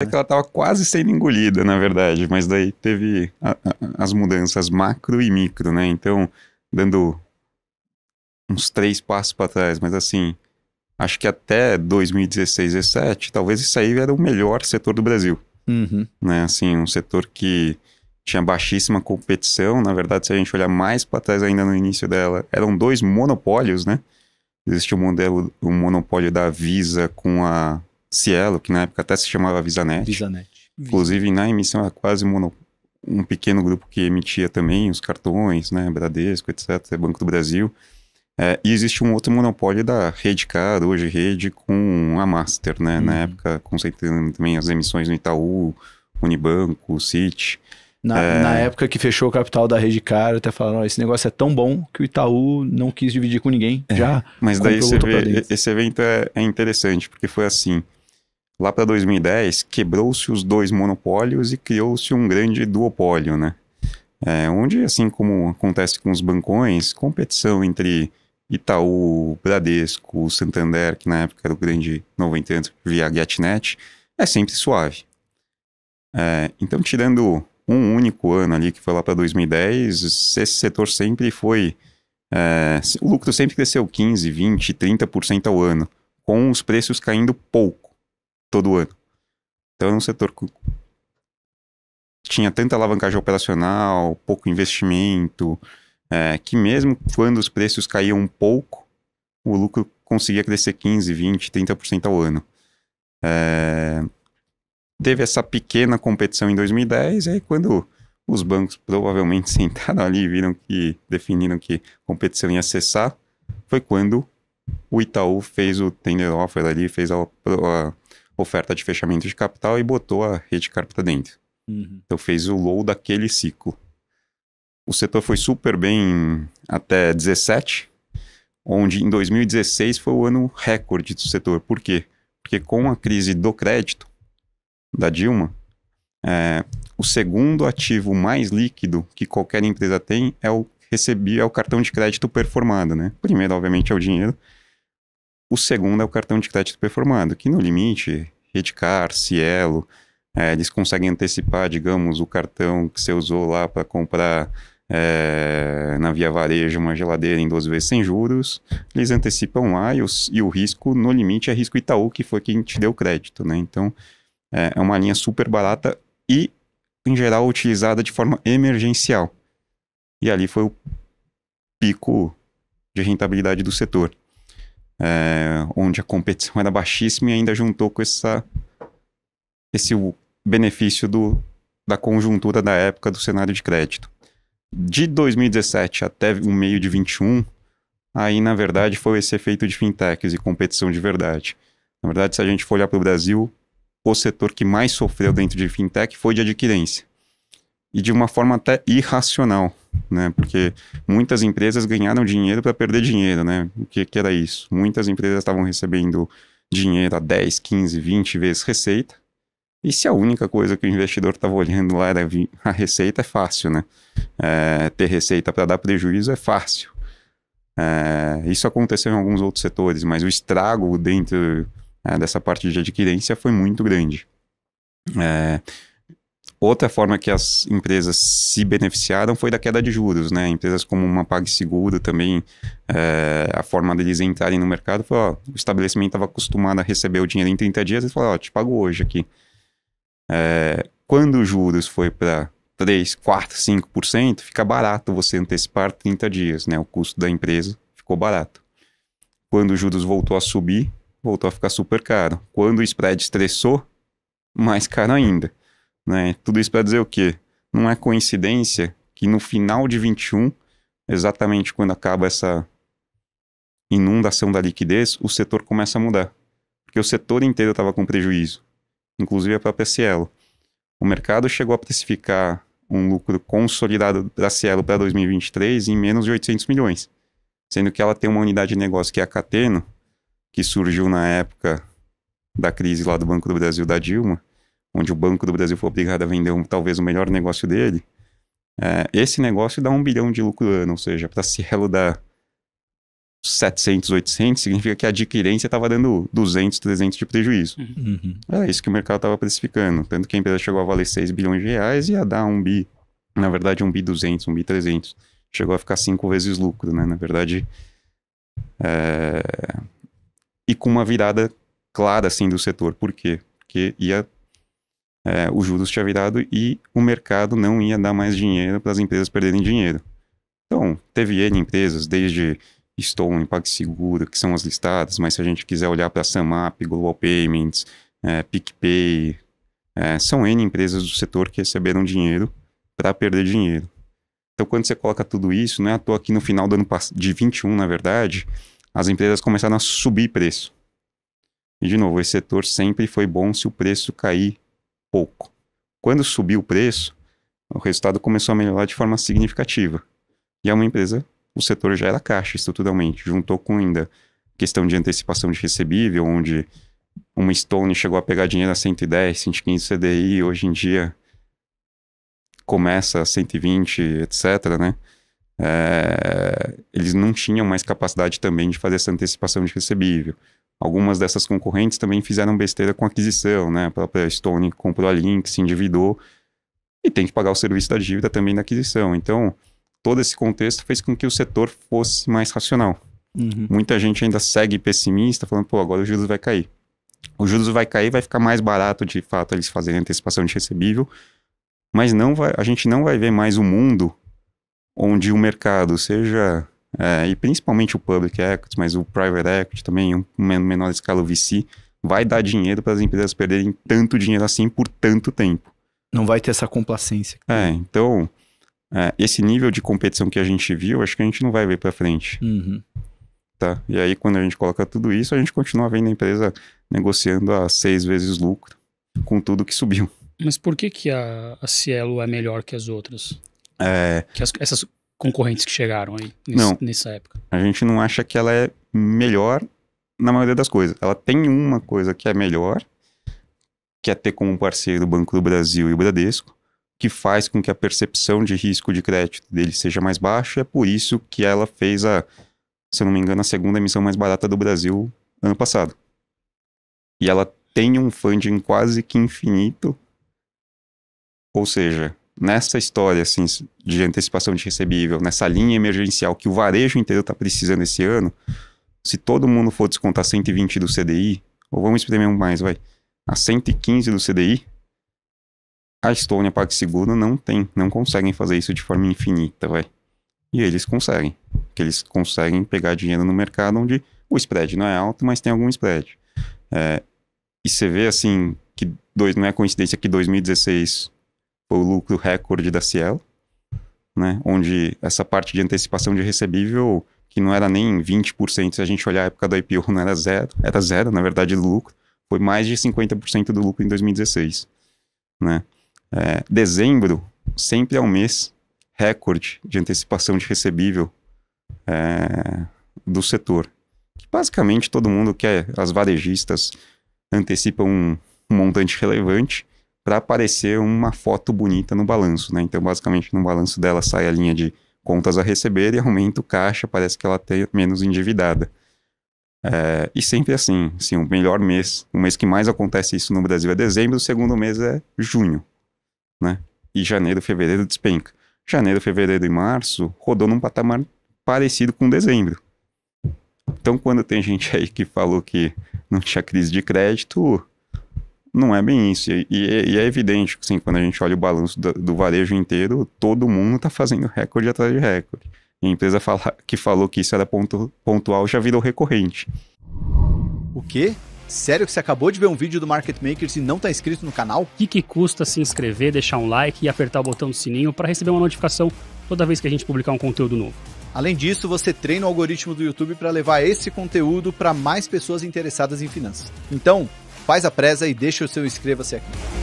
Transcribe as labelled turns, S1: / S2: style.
S1: É que ela estava quase sendo engolida, na verdade, mas daí teve a, a, as mudanças macro e micro, né? Então, dando uns três passos para trás, mas assim, acho que até 2016, 2017, talvez isso aí era o melhor setor do Brasil, uhum. né? Assim, um setor que tinha baixíssima competição, na verdade, se a gente olhar mais para trás ainda no início dela, eram dois monopólios, né? Existia o um modelo, o um monopólio da Visa com a Cielo, que na época até se chamava Visanet. Visanet. Inclusive, na emissão era quase mono, um pequeno grupo que emitia também os cartões, né, Bradesco, etc., Banco do Brasil. É, e existe um outro monopólio da Rede Car, hoje Rede, com a Master, né? Uhum. Na época, concentrando também as emissões no Itaú, Unibanco, Citi. Na, é... na, época que fechou o capital da Rede Car, até falaram, esse negócio é tão bom que o Itaú não quis dividir com ninguém, é, já Mas daí você vê, esse evento é, é interessante, porque foi assim, Lá para 2010, quebrou-se os dois monopólios e criou-se um grande duopólio, né? É, onde, assim como acontece com os bancões, competição entre Itaú, Bradesco, Santander, que na época era o grande novo via GetNet, é sempre suave. É, então, tirando um único ano ali, que foi lá para 2010, esse setor sempre foi. É, o lucro sempre cresceu 15, 20, 30% ao ano, com os preços caindo pouco todo ano. Então era um setor que tinha tanta alavancagem operacional, pouco investimento, é, que mesmo quando os preços caíam um pouco, o lucro conseguia crescer 15, 20, 30% ao ano. É, teve essa pequena competição em 2010, e aí quando os bancos provavelmente sentaram ali e viram que definiram que competição ia cessar, foi quando o Itaú fez o tender offer ali, fez a, a oferta de fechamento de capital e botou a rede carpeta dentro. Uhum. Então fez o low daquele ciclo. O setor foi super bem até 17, onde em 2016 foi o ano recorde do setor. Por quê? Porque com a crise do crédito da Dilma, é, o segundo ativo mais líquido que qualquer empresa tem é o recebi é o cartão de crédito performado, né? Primeiro, obviamente, é o dinheiro, o segundo é o cartão de crédito performando, que no limite, Redcar, Cielo, é, eles conseguem antecipar, digamos, o cartão que você usou lá para comprar é, na Via Varejo uma geladeira em 12 vezes sem juros, eles antecipam lá e, os, e, o risco no limite é risco Itaú, que foi quem te deu crédito, né? Então, é, é, uma linha super barata e, em geral, utilizada de forma emergencial. E ali foi o pico de rentabilidade do setor é, onde a competição era baixíssima e ainda juntou com essa, esse benefício do, da conjuntura da época do cenário de crédito. De 2017 até o meio de 21, aí na verdade foi esse efeito de fintechs e competição de verdade. Na verdade, se a gente for olhar para o Brasil, o setor que mais sofreu dentro de fintech foi de adquirência. E de uma forma até irracional né? Porque muitas empresas ganharam dinheiro para perder dinheiro, né? O que, que era isso? Muitas empresas estavam recebendo dinheiro a 10, 15, 20 vezes receita. E se a única coisa que o investidor estava olhando lá era a receita, é fácil, né? É, ter receita para dar prejuízo é fácil. É, isso aconteceu em alguns outros setores, mas o estrago dentro é, dessa parte de adquirência foi muito grande. É, Outra forma que as empresas se beneficiaram foi da queda de juros, né? Empresas como uma PagSeguro também, é, a forma deles entrarem no mercado foi, ó, o estabelecimento estava acostumado a receber o dinheiro em 30 dias, eles falou, ó, te pago hoje aqui. É, quando os juros foi para 3, 4, 5%, fica barato você antecipar 30 dias, né? O custo da empresa ficou barato. Quando os juros voltou a subir, voltou a ficar super caro. Quando o spread estressou, mais caro ainda. Né? Tudo isso para dizer o quê? Não é coincidência que no final de 21, exatamente quando acaba essa inundação da liquidez, o setor começa a mudar. Porque o setor inteiro estava com prejuízo, inclusive a própria Cielo. O mercado chegou a precificar um lucro consolidado da Cielo para 2023 em menos de 800 milhões, sendo que ela tem uma unidade de negócio que é a Cateno, que surgiu na época da crise lá do Banco do Brasil da Dilma, onde o Banco do Brasil foi obrigado a vender um, talvez o melhor negócio dele, é, esse negócio dá um bilhão de lucro ano, ou seja, para Cielo dar 700, 800, significa que a adquirência estava dando 200, 300 de prejuízo. Uhum. Era é isso que o mercado estava precificando. Tanto que a empresa chegou a valer 6 bilhões de reais e ia dar um bi, na verdade um bi 200, um bi 300. Chegou a ficar cinco vezes lucro, né? Na verdade, é... e com uma virada clara, assim, do setor. Por quê? Porque ia é, o juros tinha virado e o mercado não ia dar mais dinheiro para as empresas perderem dinheiro. Então, teve N empresas, desde Stone, PagSeguro, que são as listadas, mas se a gente quiser olhar para Samap, Global Payments, é, PicPay, é, são N empresas do setor que receberam dinheiro para perder dinheiro. Então, quando você coloca tudo isso, não é à toa no final do ano de 21, na verdade, as empresas começaram a subir preço. E, de novo, esse setor sempre foi bom se o preço cair pouco. Quando subiu o preço, o resultado começou a melhorar de forma significativa. E é uma empresa, o setor já era caixa estruturalmente, juntou com ainda questão de antecipação de recebível, onde uma Stone chegou a pegar dinheiro a 110, 115 CDI, hoje em dia começa a 120, etc., né? É, eles não tinham mais capacidade também de fazer essa antecipação de recebível. Algumas dessas concorrentes também fizeram besteira com aquisição, né? A própria Stone comprou a Link, se endividou e tem que pagar o serviço da dívida também da aquisição. Então, todo esse contexto fez com que o setor fosse mais racional. Uhum. Muita gente ainda segue pessimista, falando, pô, agora o juros vai cair. O juros vai cair, vai ficar mais barato de fato eles fazerem antecipação de recebível, mas não vai, a gente não vai ver mais um mundo onde o mercado, seja é, e principalmente o public equity, mas o private equity também, em menor escala o VC, vai dar dinheiro para as empresas perderem tanto dinheiro assim por tanto tempo. Não vai ter essa complacência. É, então, é, esse nível de competição que a gente viu, acho que a gente não vai ver para frente. Uhum. Tá? E aí, quando a gente coloca tudo isso, a gente continua vendo a empresa negociando a seis vezes lucro com tudo que subiu. Mas por que, que a, a Cielo é melhor que as outras? É... Que as, essas concorrentes que chegaram aí nesse, nessa época? A gente não acha que ela é melhor na maioria das coisas. Ela tem uma coisa que é melhor, que é ter como parceiro o Banco do Brasil e o Bradesco, que faz com que a percepção de risco de crédito dele seja mais baixa. É por isso que ela fez a, se eu não me engano, a segunda emissão mais barata do Brasil ano passado. E ela tem um funding quase que infinito. Ou seja, nessa história assim, de antecipação de recebível, nessa linha emergencial que o varejo inteiro está precisando esse ano, se todo mundo for descontar 120 do CDI, ou vamos espremer um mais, vai, a 115 do CDI, a Estônia, a PagSeguro não tem, não conseguem fazer isso de forma infinita, vai. E eles conseguem, que eles conseguem pegar dinheiro no mercado onde o spread não é alto, mas tem algum spread. É, e você vê assim que dois, não é coincidência que 2016 o lucro recorde da Cielo, né? Onde essa parte de antecipação de recebível, que não era nem 20%, se a gente olhar a época da IPO, não era zero, era zero, na verdade, lucro, foi mais de 50% do lucro em 2016, né? É, dezembro sempre é um mês recorde de antecipação de recebível é, do setor. Que basicamente todo mundo quer, é, as varejistas antecipam um montante relevante para aparecer uma foto bonita no balanço, né? Então, basicamente, no balanço dela sai a linha de contas a receber e aumenta o caixa, parece que ela tem tá menos endividada. É, e sempre assim, assim, o melhor mês, o mês que mais acontece isso no Brasil é dezembro, o segundo mês é junho, né? E janeiro, fevereiro despenca. Janeiro, fevereiro e março rodou num patamar parecido com dezembro. Então, quando tem gente aí que falou que não tinha crise de crédito, não é bem isso. E, e, e é evidente, assim, quando a gente olha o balanço do, do varejo inteiro, todo mundo está fazendo recorde atrás de recorde. E a empresa fala, que falou que isso era ponto, pontual já virou recorrente. O quê? Sério que você acabou de ver um vídeo do Market Makers e não está inscrito no canal? O que, que, custa se inscrever, deixar um like e apertar o botão do sininho para receber uma notificação toda vez que a gente publicar um conteúdo novo? Além disso, você treina o algoritmo do YouTube para levar esse conteúdo para mais pessoas interessadas em finanças. Então, faz a presa e deixa o seu inscreva-se aqui.